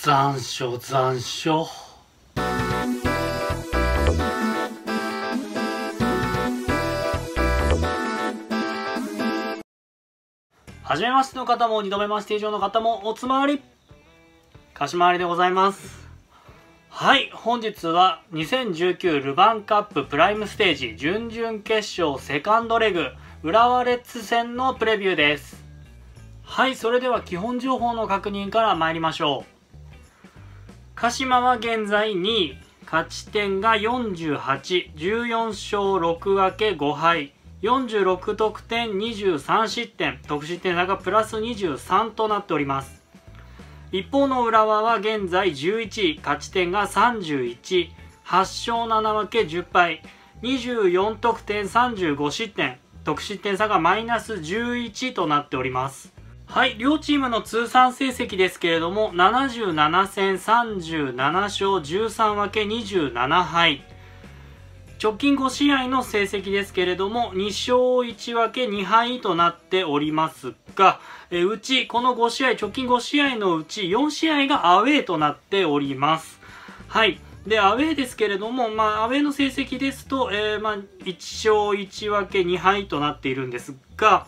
残暑残暑はじめましての方も2度目まして以上の方もおつまわりかしまわりでございますはい本日は2019ルヴァンカッププライムステージ準々決勝セカンドレグ浦和レッズ戦のプレビューですはいそれでは基本情報の確認から参りましょう鹿島は現在2位勝ち点が4814勝6分け5敗46得点23失点得失点差がプラス23となっております一方の浦和は現在11位勝ち点が318勝7分け10敗24得点35失点得失点差がマイナス11となっておりますはい、両チームの通算成績ですけれども、77戦37勝13分け27敗。直近5試合の成績ですけれども、2勝1分け2敗となっておりますが、えうち、この5試合、直近5試合のうち4試合がアウェーとなっております。はい。で、アウェーですけれども、まあ、アウェーの成績ですと、えー、まあ、1勝1分け2敗となっているんですが、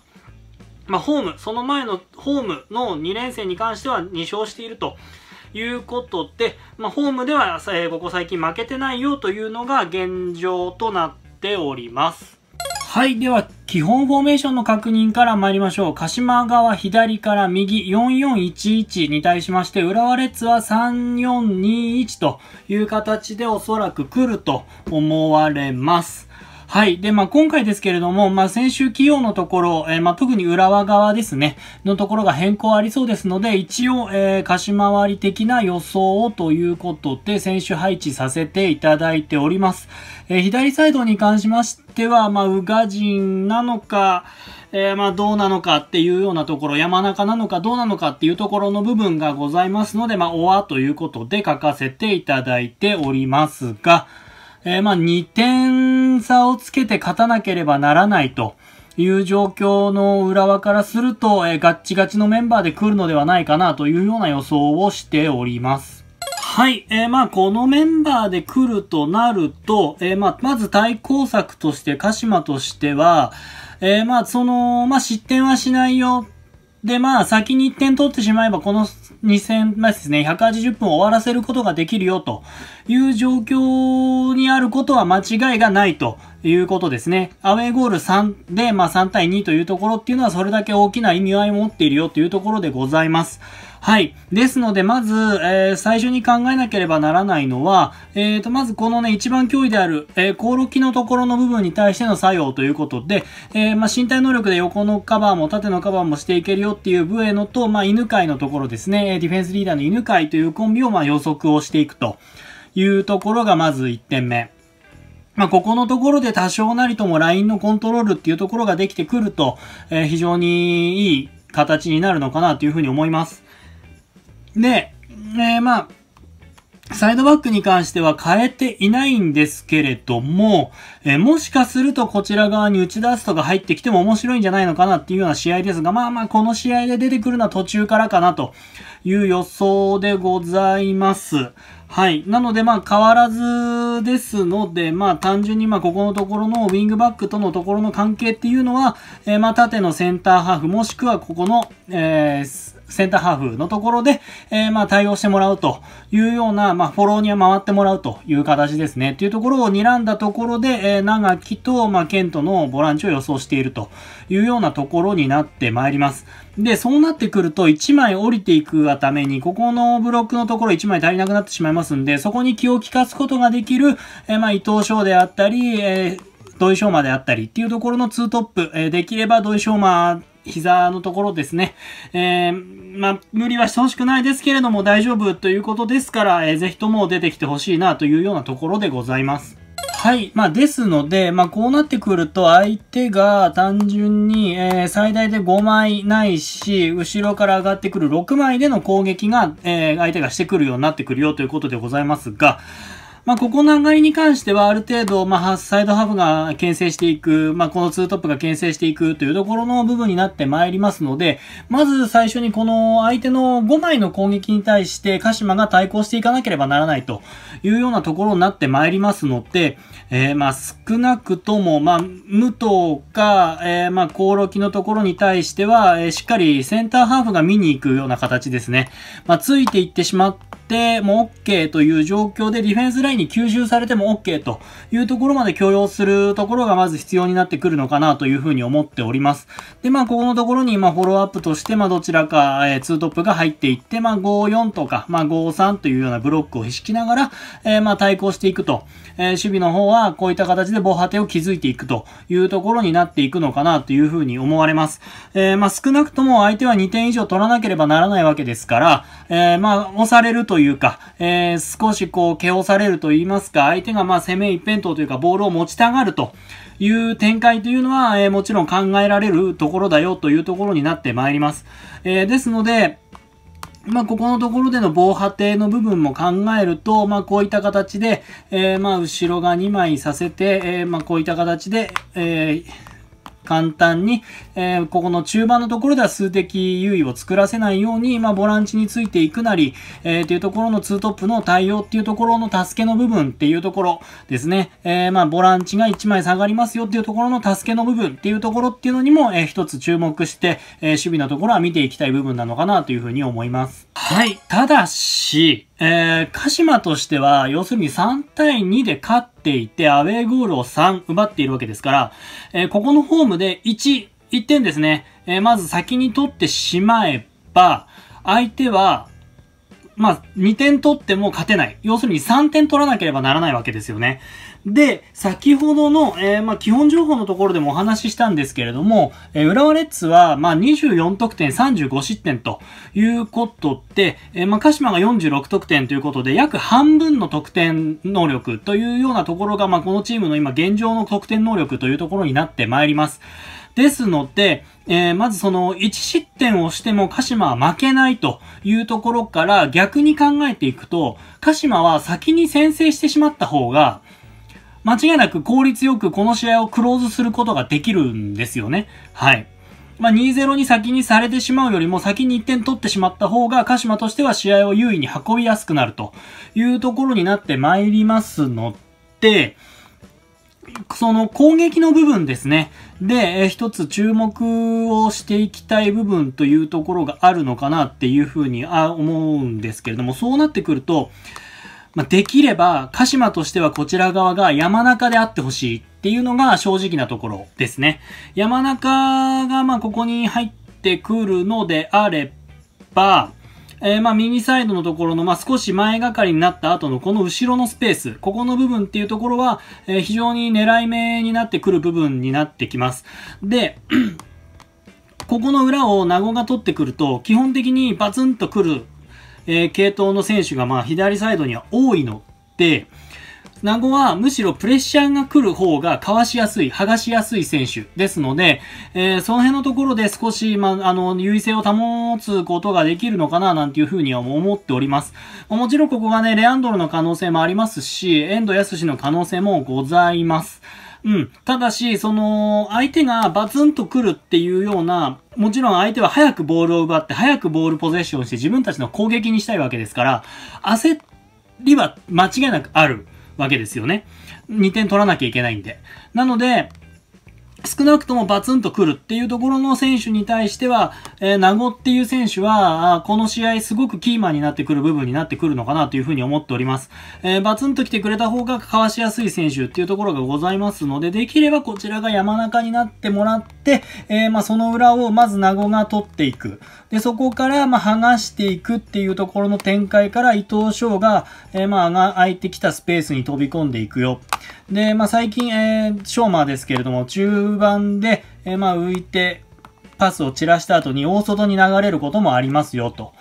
まあ、ホーム、その前のホームの2連戦に関しては2勝していると。いうことで、まあ、ホームでは、えここ最近負けてないよというのが現状となっております。はい。では、基本フォーメーションの確認から参りましょう。鹿島側左から右4411に対しまして、浦和レッズは3421という形でおそらく来ると思われます。はい。で、まあ、今回ですけれども、まあ、先週企業のところ、えー、まあ、特に浦和側ですね、のところが変更ありそうですので、一応、えー、貸し回り的な予想をということで、選手配置させていただいております。えー、左サイドに関しましては、まあ、宇賀人なのか、えー、まあどうなのかっていうようなところ、山中なのかどうなのかっていうところの部分がございますので、まあ、おわということで書かせていただいておりますが、えー、まあ2点差をつけて勝たなければならないという状況の裏側からすると、えー、ガッチガチのメンバーで来るのではないかなというような予想をしております。はい。えー、まあ、このメンバーで来るとなると、えー、まあ、まず対抗策として、鹿島としては、えー、まあ、その、まあ、失点はしないよ。で、まあ、先に1点取ってしまえば、この2戦、まあですね、180分終わらせることができるよ、という状況にあることは間違いがないということですね。アウェイゴール3で、まあ3対2というところっていうのは、それだけ大きな意味合いを持っているよというところでございます。はい。ですので、まず、えー、最初に考えなければならないのは、えっ、ー、と、まずこのね、一番脅威である、えー、コーロキのところの部分に対しての作用ということで、えー、まあ、身体能力で横のカバーも縦のカバーもしていけるよっていうブエノと、まあ、犬飼のところですね、ディフェンスリーダーの犬飼というコンビを、まあ、予測をしていくというところが、まず1点目。まあ、ここのところで多少なりともラインのコントロールっていうところができてくると、え非常にいい形になるのかなというふうに思います。で、えー、まあ、サイドバックに関しては変えていないんですけれども、えー、もしかするとこちら側に打ち出すとか入ってきても面白いんじゃないのかなっていうような試合ですが、まあまあこの試合で出てくるのは途中からかなという予想でございます。はい。なので、まあ、変わらずですので、まあ、単純に、まあ、ここのところのウィングバックとのところの関係っていうのは、えー、まあ、縦のセンターハーフ、もしくはここの、えー、センターハーフのところで、えー、まあ対応してもらうというような、まあフォローには回ってもらうという形ですね。というところを睨んだところで、えー、長木と、まあケントのボランチを予想しているというようなところになってまいります。で、そうなってくると1枚降りていくがために、ここのブロックのところ1枚足りなくなってしまいますんで、そこに気を利かすことができる、えー、まあ伊藤翔であったり、えー土井翔馬であったりっていうところの2トップ、えー、できれば土井翔馬、膝のところですね。えー、まあ、無理はしてほしくないですけれども大丈夫ということですから、えー、ぜひとも出てきてほしいなというようなところでございます。はい。まあ、ですので、まあ、こうなってくると、相手が単純に、えー、最大で5枚ないし、後ろから上がってくる6枚での攻撃が、えー、相手がしてくるようになってくるよということでございますが、まあ、ここの上がりに関しては、ある程度、まあ、サイドハーフが牽制していく、まあ、このツートップが牽制していくというところの部分になってまいりますので、まず最初にこの相手の5枚の攻撃に対して、鹿島が対抗していかなければならないというようなところになってまいりますので、えー、まあ、少なくとも、まあ、武藤か、えー、まあ、コオロキのところに対しては、えしっかりセンターハーフが見に行くような形ですね。まあ、ついていってしまって、っても OK という状況で、ディフェンスラインに吸収されても OK というところまで許容するところがまず必要になってくるのかなというふうに思っております。で、まあ、ここのところに、まあ、フォローアップとして、まあ、どちらか、えー、2トップが入っていって、まあ、5-4とか、まあ、5-3というようなブロックを意識ながら、えー、まあ、対抗していくと。えー、守備の方は、こういった形で防波堤を築いていくというところになっていくのかなというふうに思われます。えー、まあ、少なくとも相手は2点以上取らなければならないわけですから、えー、まあ、押されるといういうか、えー、少しこう、けおされると言いますか、相手がまあ攻め一辺倒というか、ボールを持ちたがるという展開というのは、えー、もちろん考えられるところだよというところになってまいります。えー、ですので、まあ、ここのところでの防波堤の部分も考えると、まあ、こういった形で、えー、まあ、後ろが2枚させて、えー、まあ、こういった形で、えー、簡単に、えー、ここの中盤のところでは数的優位を作らせないように、まあ、ボランチについていくなり、えー、ていうところの2トップの対応っていうところの助けの部分っていうところですね、えー、まあ、ボランチが1枚下がりますよっていうところの助けの部分っていうところっていうのにも、えー、一つ注目して、えー、守備のところは見ていきたい部分なのかなというふうに思います。はい。ただし、えー、鹿島としては、要するに3対2で勝っていて、アウェーゴールを3奪っているわけですから、えー、ここのホームで1、1点ですね、えー、まず先に取ってしまえば、相手は、まあ、2点取っても勝てない。要するに3点取らなければならないわけですよね。で、先ほどの、えー、まあ、基本情報のところでもお話ししたんですけれども、えー、浦和レッズは、まあ、24得点35失点ということで、えー、まあ、鹿島が46得点ということで、約半分の得点能力というようなところが、まあ、このチームの今現状の得点能力というところになってまいります。ですので、えー、まずその1失点をしても鹿島は負けないというところから逆に考えていくと、鹿島は先に先制してしまった方が、間違いなく効率よくこの試合をクローズすることができるんですよね。はい。まあ、2-0に先にされてしまうよりも先に1点取ってしまった方が、鹿島としては試合を優位に運びやすくなるというところになってまいりますので、その攻撃の部分ですね。で、え一つ注目をしていきたい部分というところがあるのかなっていうふうにあ思うんですけれども、そうなってくると、まあ、できれば、鹿島としてはこちら側が山中であってほしいっていうのが正直なところですね。山中がまあここに入ってくるのであれば、えー、まあ、右サイドのところの、まあ、少し前がかりになった後のこの後ろのスペース、ここの部分っていうところは、えー、非常に狙い目になってくる部分になってきます。で、ここの裏を名護が取ってくると、基本的にバツンとくる、えー、系統の選手が、まあ、左サイドには多いので、名護はむしろプレッシャーが来る方がかわしやすい、剥がしやすい選手ですので、えー、その辺のところで少し、まあ、あの、優位性を保つことができるのかな、なんていうふうには思っております。もちろんここがね、レアンドロの可能性もありますし、エヤスシの可能性もございます。うん。ただし、その、相手がバツンと来るっていうような、もちろん相手は早くボールを奪って、早くボールポゼッションして自分たちの攻撃にしたいわけですから、焦りは間違いなくある。わけですよね。2点取らなきゃいけないんで。なので、少なくともバツンと来るっていうところの選手に対しては、えー、名護っていう選手は、この試合すごくキーマンになってくる部分になってくるのかなというふうに思っております。えー、バツンと来てくれた方がかわしやすい選手っていうところがございますので、できればこちらが山中になってもらって、えー、まあ、その裏をまず名護が取っていく。で、そこから、まあ、剥がしていくっていうところの展開から伊藤翔が、えまあ、空いてきたスペースに飛び込んでいくよ。で、まあ、最近、えー、ショーマーですけれども、中盤で、えー、まあ、浮いて、パスを散らした後に大外に流れることもありますよ、と。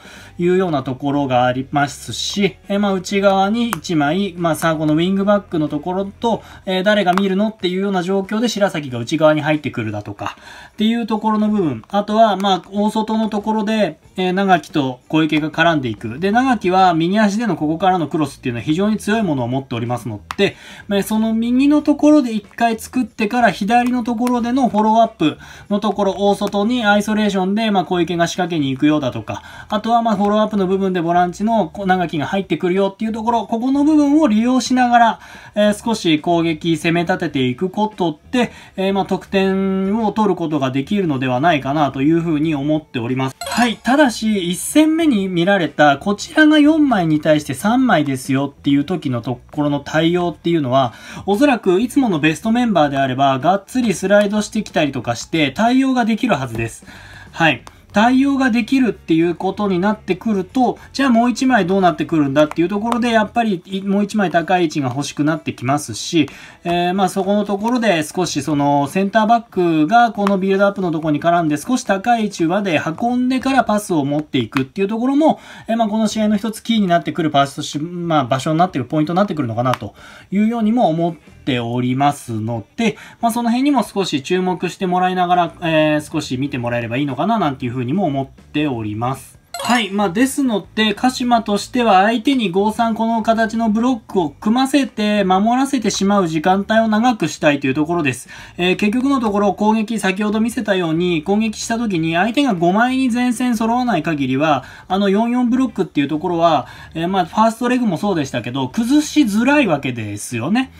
いうようなところがありますし、えまあ、内側に1枚、まあ、サーゴのウィングバックのところと、え誰が見るのっていうような状況で白崎が内側に入ってくるだとか、っていうところの部分。あとは、まあ、大外のところで、え長木と小池が絡んでいく。で、長木は右足でのここからのクロスっていうのは非常に強いものを持っておりますので、まその右のところで一回作ってから左のところでのフォローアップのところ、大外にアイソレーションで、ま小池が仕掛けに行くようだとか、あとは、まあ、フォォローアップの部分でボランチの長きが入ってくるよっていうところ、ここの部分を利用しながら、えー、少し攻撃、攻め立てていくことって、えー、まあ、得点を取ることができるのではないかなというふうに思っております。はい。ただし、1戦目に見られた、こちらが4枚に対して3枚ですよっていう時のところの対応っていうのは、おそらくいつものベストメンバーであれば、がっつりスライドしてきたりとかして、対応ができるはずです。はい。対応ができるっていうことになってくると、じゃあもう一枚どうなってくるんだっていうところで、やっぱりもう一枚高い位置が欲しくなってきますし、えー、まあそこのところで少しそのセンターバックがこのビルドアップのところに絡んで少し高い位置まで運んでからパスを持っていくっていうところも、えー、まあこの試合の一つキーになってくるパスとし、まあ場所になってくるポイントになってくるのかなというようにも思ってておりますので、まあ、その辺にも少し注目してもらいながら、えー、少し見てもらえればいいのかななんていうふうにも思っております。はい。まあ、ですので、鹿島としては相手に5 3この形のブロックを組ませて、守らせてしまう時間帯を長くしたいというところです。えー、結局のところ攻撃、先ほど見せたように、攻撃した時に相手が5枚に前線揃わない限りは、あの44ブロックっていうところは、えー、まあ、ファーストレグもそうでしたけど、崩しづらいわけですよね。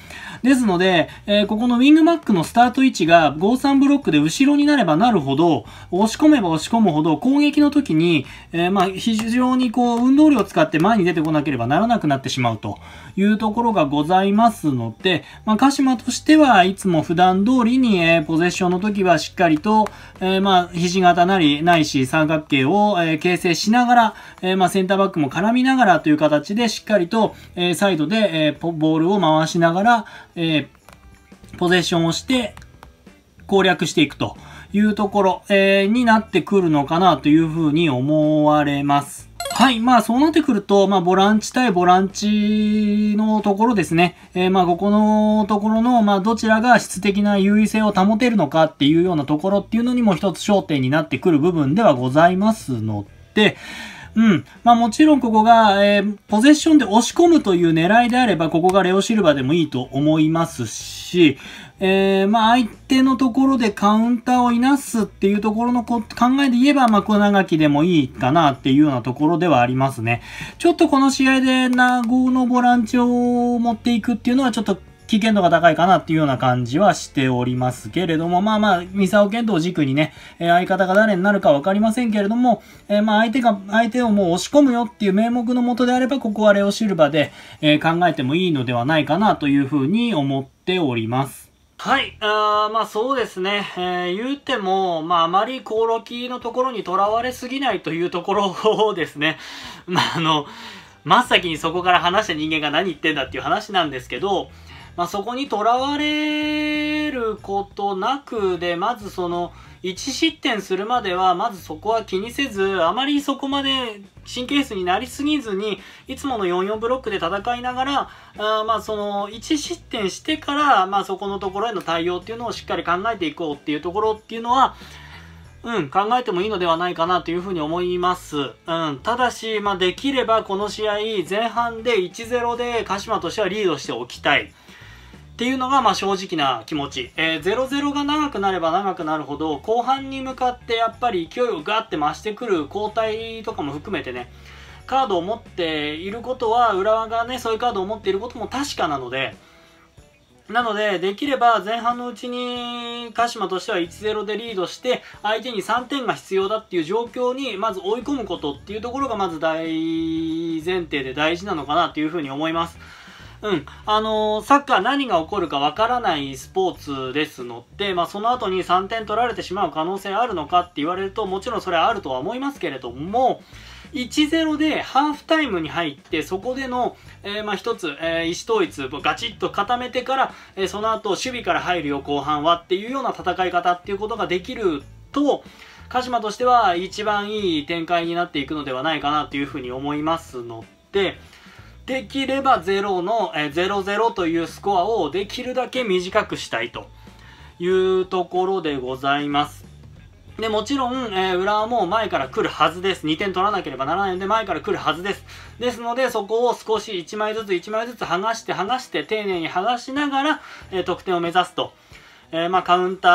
ですので、えー、ここのウィングマックのスタート位置が5-3ブロックで後ろになればなるほど、押し込めば押し込むほど攻撃の時に、えー、まあまあ、非常にこう運動量を使って前に出てこなければならなくなってしまうというところがございますので、まあ、鹿島としてはいつも普段通りに、えー、ポゼッションの時はしっかりと、えー、まあ、肘型なりないし三角形を、えー、形成しながら、えー、まあ、センターバックも絡みながらという形でしっかりと、えー、サイドで、えー、ボールを回しながら、えー、ポゼッションをして攻略していくと。いうところ、えー、になってくるのかなというふうに思われます。はい。まあ、そうなってくると、まあ、ボランチ対ボランチのところですね。えー、まあ、ここのところの、まあ、どちらが質的な優位性を保てるのかっていうようなところっていうのにも一つ焦点になってくる部分ではございますので、うん。まあもちろんここが、えー、ポゼッションで押し込むという狙いであれば、ここがレオシルバでもいいと思いますし、えー、まあ、相手のところでカウンターをいなすっていうところの考えで言えば、まあ、小長きでもいいかなっていうようなところではありますね。ちょっとこの試合で、名護のボランチを持っていくっていうのは、ちょっと危険度が高いかなっていうような感じはしておりますけれども、まあまあ、三沢健斗を軸にね、えー、相方が誰になるか分かりませんけれども、えー、まあ相手が、相手をもう押し込むよっていう名目のもとであれば、ここはレオシルバで、えー、考えてもいいのではないかなというふうに思っております。はい、あまあそうですね、えー、言うても、まああまりコオロギのところにとらわれすぎないというところをですね、まああの、真っ先にそこから話した人間が何言ってんだっていう話なんですけど、まあそこにとらわれることなくで、まずその、1失点するまでは、まずそこは気にせず、あまりそこまで神経質になりすぎずに、いつもの44ブロックで戦いながら、あまあその、1失点してから、まあそこのところへの対応っていうのをしっかり考えていこうっていうところっていうのは、うん、考えてもいいのではないかなというふうに思います。うん、ただし、まあ、できればこの試合、前半で1-0で鹿島としてはリードしておきたい。っていうのがまあ正直な気持ち、えー、0-0が長くなれば長くなるほど後半に向かってやっぱり勢いをガーって増してくる交代とかも含めてねカードを持っていることは浦和がねそういうカードを持っていることも確かなのでなので、できれば前半のうちに鹿島としては1-0でリードして、相手に3点が必要だっていう状況に、まず追い込むことっていうところがまず大前提で大事なのかなっていうふうに思います。うん。あのー、サッカー何が起こるかわからないスポーツですので、まあ、その後に3点取られてしまう可能性あるのかって言われると、もちろんそれはあるとは思いますけれども、1-0でハーフタイムに入って、そこでの、えー、まあ一つ、えー、意思統一、ガチッと固めてから、えー、その後守備から入るよ、後半はっていうような戦い方っていうことができると、鹿島としては一番いい展開になっていくのではないかなというふうに思いますので、できれば0の、え00というスコアをできるだけ短くしたいというところでございます。で、もちろん、えー、浦和も前から来るはずです。2点取らなければならないので、前から来るはずです。ですので、そこを少し1枚ずつ1枚ずつ剥がして剥がして、丁寧に剥がしながら、えー、得点を目指すと。えー、まあ、カウンタ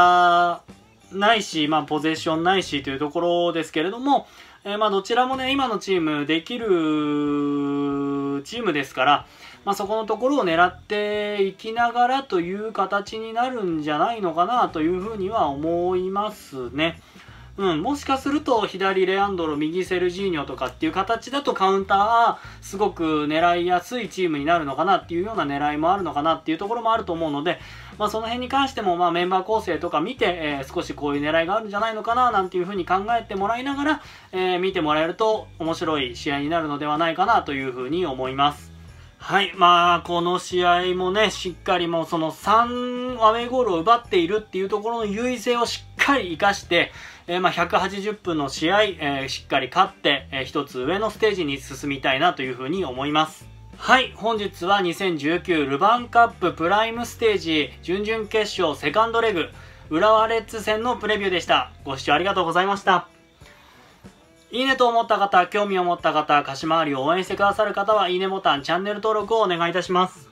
ーないし、まあ、ポゼッションないしというところですけれども、えまあ、どちらもね、今のチームできるチームですから、まあ、そこのところを狙っていきながらという形になるんじゃないのかなというふうには思いますね。うん、もしかすると左レアンドロ、右セルジーニョとかっていう形だとカウンターはすごく狙いやすいチームになるのかなっていうような狙いもあるのかなっていうところもあると思うので、まあ、その辺に関しても、まあ、メンバー構成とか見て、えー、少しこういう狙いがあるんじゃないのかななんていうふうに考えてもらいながら、えー、見てもらえると面白い試合になるのではないかなというふうに思います。はい。まあ、この試合もね、しっかりもうその3アウェイゴールを奪っているっていうところの優位性をしっかり活かして、えー、まあ180分の試合、えー、しっかり勝って、えー、一つ上のステージに進みたいなというふうに思います。はい、本日は2019ルヴァンカッププライムステージ準々決勝セカンドレグ浦和レッズ戦のプレビューでした。ご視聴ありがとうございました。いいねと思った方、興味を持った方、貸し回りを応援してくださる方は、いいねボタン、チャンネル登録をお願いいたします。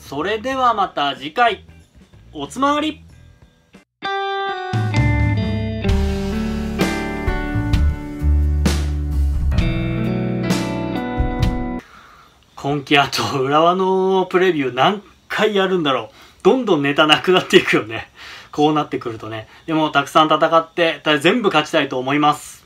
それではまた次回、おつまわり今季あと浦和のプレビュー何回やるんだろう。どんどんネタなくなっていくよね。こうなってくるとね。でもたくさん戦って、全部勝ちたいと思います。